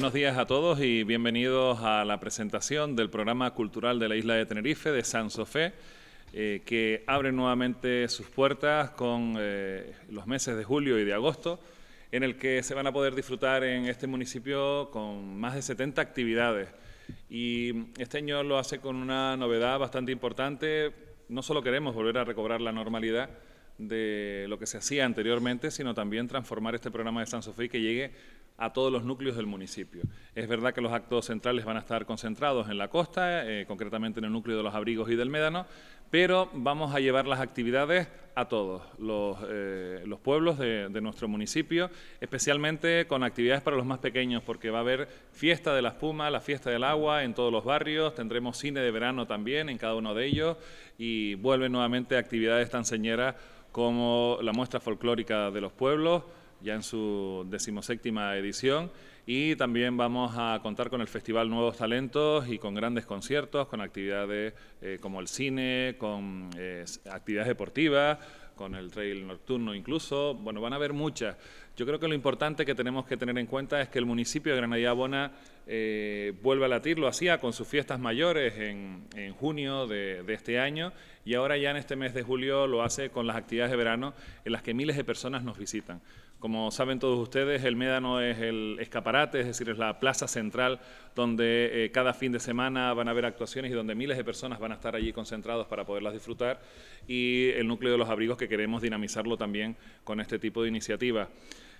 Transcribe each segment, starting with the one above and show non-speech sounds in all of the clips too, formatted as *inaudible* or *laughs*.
Buenos días a todos y bienvenidos a la presentación del programa cultural de la isla de Tenerife de San Sofé, eh, que abre nuevamente sus puertas con eh, los meses de julio y de agosto, en el que se van a poder disfrutar en este municipio con más de 70 actividades. Y este año lo hace con una novedad bastante importante. No solo queremos volver a recobrar la normalidad, de lo que se hacía anteriormente, sino también transformar este programa de San Sofía que llegue a todos los núcleos del municipio. Es verdad que los actos centrales van a estar concentrados en la costa, eh, concretamente en el núcleo de los abrigos y del Médano, pero vamos a llevar las actividades a todos los, eh, pueblos de, de, nuestro municipio, especialmente con actividades para los más pequeños, porque va a haber fiesta de la espuma, la fiesta del agua en todos los barrios, tendremos cine de verano también en cada uno de ellos y vuelven nuevamente actividades tan señeras como la muestra folclórica de los pueblos, ya en su decimoséptima edición. Y también vamos a contar con el Festival Nuevos Talentos y con grandes conciertos, con actividades eh, como el cine, con eh, actividades deportivas, con el trail nocturno incluso. Bueno, van a haber muchas. Yo creo que lo importante que tenemos que tener en cuenta es que el municipio de Granadilla Bona eh, vuelve a latir, lo hacía con sus fiestas mayores en, junio de, de, este año y ahora ya en este mes de julio lo hace con las actividades de verano en las que miles de personas nos visitan. Como saben todos ustedes, el Médano es el escaparate, es decir, es la plaza central donde eh, cada fin de semana van a haber actuaciones y donde miles de personas van a estar allí concentrados para poderlas disfrutar y el núcleo de los abrigos que queremos dinamizarlo también con este tipo de iniciativas.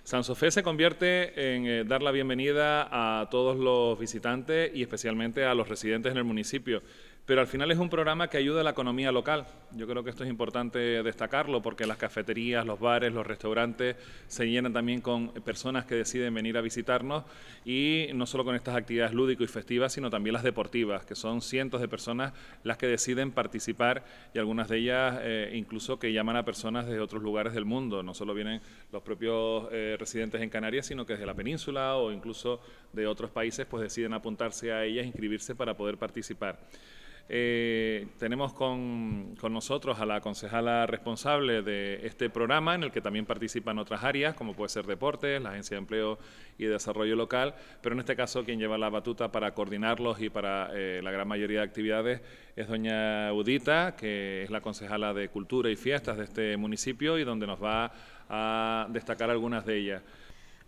Sofé se convierte en eh, dar la bienvenida a todos los visitantes y especialmente a los residentes en el municipio. Pero al final es un programa que ayuda a la economía local. Yo creo que esto es importante destacarlo porque las cafeterías, los bares, los restaurantes se llenan también con personas que deciden venir a visitarnos y no solo con estas actividades lúdicas y festivas, sino también las deportivas, que son cientos de personas las que deciden participar y algunas de ellas eh, incluso que llaman a personas desde otros lugares del mundo. No solo vienen los propios eh, residentes en Canarias, sino que desde la península o incluso de otros países pues deciden apuntarse a ellas, inscribirse para poder participar. Eh, tenemos con, nosotros a la concejala responsable de este programa, en el que también participan otras áreas, como puede ser deportes, la Agencia de Empleo y Desarrollo Local, pero en este caso quien lleva la batuta para coordinarlos y para eh, la gran mayoría de actividades es doña Udita, que es la concejala de Cultura y Fiestas de este municipio y donde nos va a destacar algunas de ellas.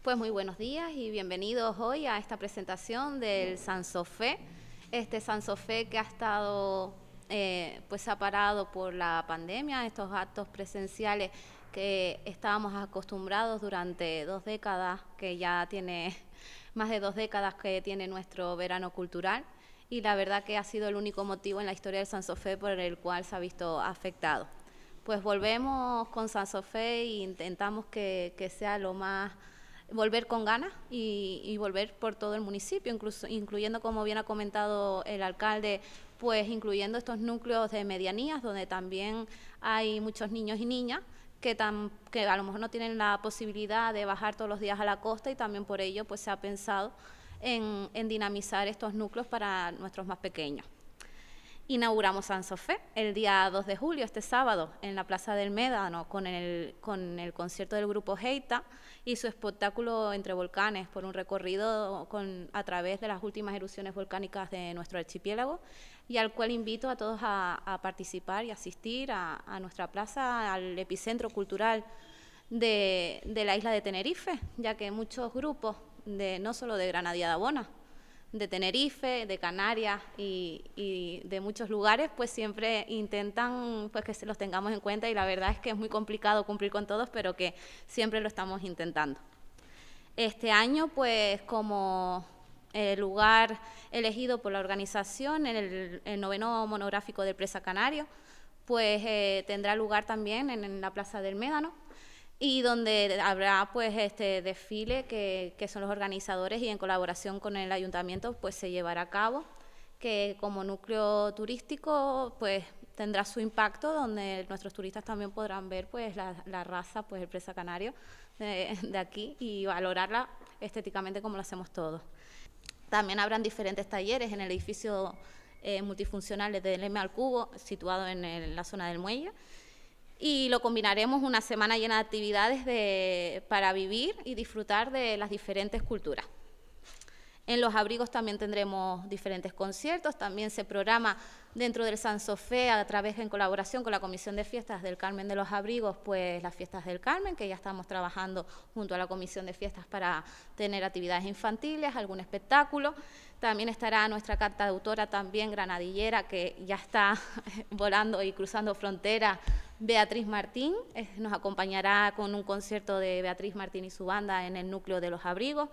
Pues muy buenos días y bienvenidos hoy a esta presentación del Sansofé. Este Sansofé que ha estado eh, pues ha por la pandemia, estos actos presenciales que estábamos acostumbrados durante dos décadas, que ya tiene *laughs* más de dos décadas que tiene nuestro verano cultural, y la verdad que ha sido el único motivo en la historia del Sofé por el cual se ha visto afectado. Pues volvemos con Sofé e intentamos que, que sea lo más volver con ganas y, volver por todo el municipio, incluso, incluyendo, como bien ha comentado el alcalde, pues incluyendo estos núcleos de medianías, donde también hay muchos niños y niñas que, que a lo mejor no tienen la posibilidad de bajar todos los días a la costa y también por ello pues se ha pensado en dinamizar estos núcleos para nuestros más pequeños. Inauguramos San Sofé el día 2 de julio, este sábado, en la Plaza del Médano, con el, con el concierto del grupo Geita y su espectáculo Entre Volcanes, por un recorrido con, a través de las últimas erupciones volcánicas de nuestro archipiélago, y al cual invito a todos a, participar y asistir a, nuestra plaza, al epicentro cultural de, la isla de Tenerife, ya que muchos grupos, de, no solo de Granadía de Abona, de Tenerife, de Canarias y, de muchos lugares, pues siempre intentan pues que se los tengamos en cuenta y la verdad es que es muy complicado cumplir con todos, pero que siempre lo estamos intentando. Este año, pues como eh, lugar elegido por la organización, en el noveno monográfico de Presa Canario, pues eh, tendrá lugar también en la Plaza del Médano y donde habrá pues este desfile que, son los organizadores y en colaboración con el ayuntamiento pues se llevará a cabo que como núcleo turístico pues tendrá su impacto donde nuestros turistas también podrán ver pues la, raza pues el presa canario de, aquí y valorarla estéticamente como lo hacemos todos también habrán diferentes talleres en el edificio eh, multifuncional desde el M al cubo situado en la zona del muelle y lo combinaremos una semana llena de actividades para vivir y disfrutar de las diferentes culturas. En los abrigos también tendremos diferentes conciertos, también se programa dentro del San Sofé, a través en colaboración con la Comisión de Fiestas del Carmen de los Abrigos, pues las fiestas del Carmen, que ya estamos trabajando junto a la Comisión de Fiestas para tener actividades infantiles, algún espectáculo. También estará nuestra carta autora también granadillera, que ya está *laughs* volando y cruzando fronteras Beatriz Martín nos acompañará con un concierto de Beatriz Martín y su banda en el núcleo de los abrigos.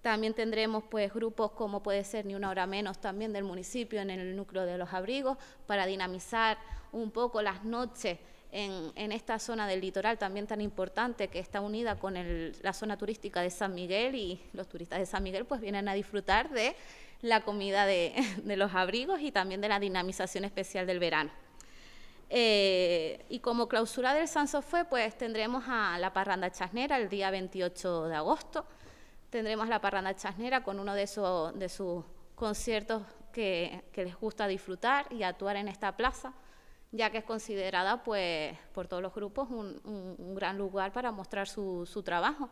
También tendremos pues grupos como puede ser Ni una hora menos también del municipio en el núcleo de los abrigos para dinamizar un poco las noches en, esta zona del litoral también tan importante que está unida con la zona turística de San Miguel y los turistas de San Miguel pues vienen a disfrutar de la comida de *laughs* los abrigos y también de la dinamización especial del verano. Eh, y como clausura del fue, pues tendremos a la parranda chasnera el día 28 de agosto. Tendremos la parranda chasnera con uno de, de sus conciertos que, les gusta disfrutar y actuar en esta plaza, ya que es considerada pues, por todos los grupos un, gran lugar para mostrar su, trabajo.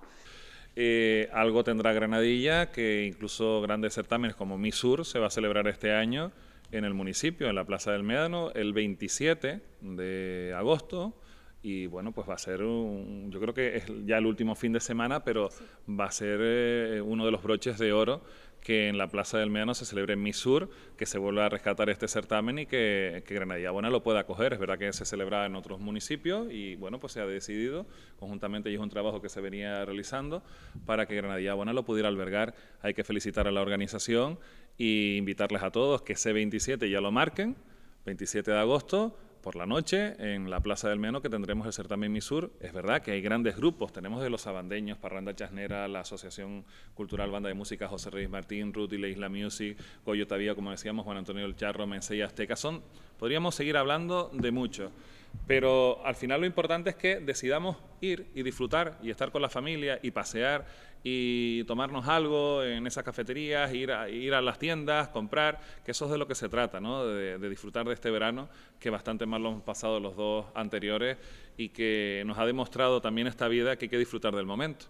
Eh, algo tendrá Granadilla, que incluso grandes certámenes como Misur se va a celebrar este año en el municipio, en la Plaza del Médano, el 27 de agosto. Y bueno, pues va a ser un. Yo creo que es ya el último fin de semana, pero va a ser eh, uno de los broches de oro que en la Plaza del Médano se celebre en Misur, que se vuelva a rescatar este certamen y que, Granadilla Buena lo pueda acoger. Es verdad que se celebra en otros municipios y bueno, pues se ha decidido conjuntamente y es un trabajo que se venía realizando para que Granadilla Buena lo pudiera albergar. Hay que felicitar a la organización y invitarles a todos que c 27 ya lo marquen, 27 de agosto por la noche en la Plaza del Meno que tendremos el certamen Misur. Es verdad que hay grandes grupos, tenemos de los abandeños Parranda Chasnera, la Asociación Cultural Banda de Música José Reyes Martín, Ruti, La Isla Music, Coyo como decíamos, Juan Antonio El Charro, Mencellas Azteca, Podríamos seguir hablando de mucho, pero al final lo importante es que decidamos ir y disfrutar y estar con la familia y pasear y tomarnos algo en esas cafeterías, ir a, ir a las tiendas, comprar, que eso es de lo que se trata, ¿no? de, disfrutar de este verano, que bastante mal lo hemos pasado los dos anteriores y que nos ha demostrado también esta vida que hay que disfrutar del momento.